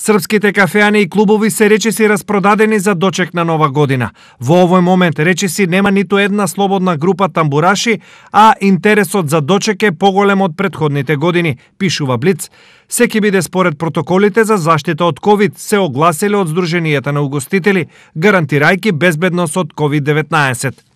Српските кафеани и клубови се речиси распродадени за дочек на нова година. Во овој момент речиси нема ниту една слободна група тамбураши, а интересот за дочек е поголем од предходните години, пишува Блиц. Секи биде според протоколите за заштита од COVID, се огласиле од Сдруженијата на угостители, гарантирајки безбедност од COVID-19.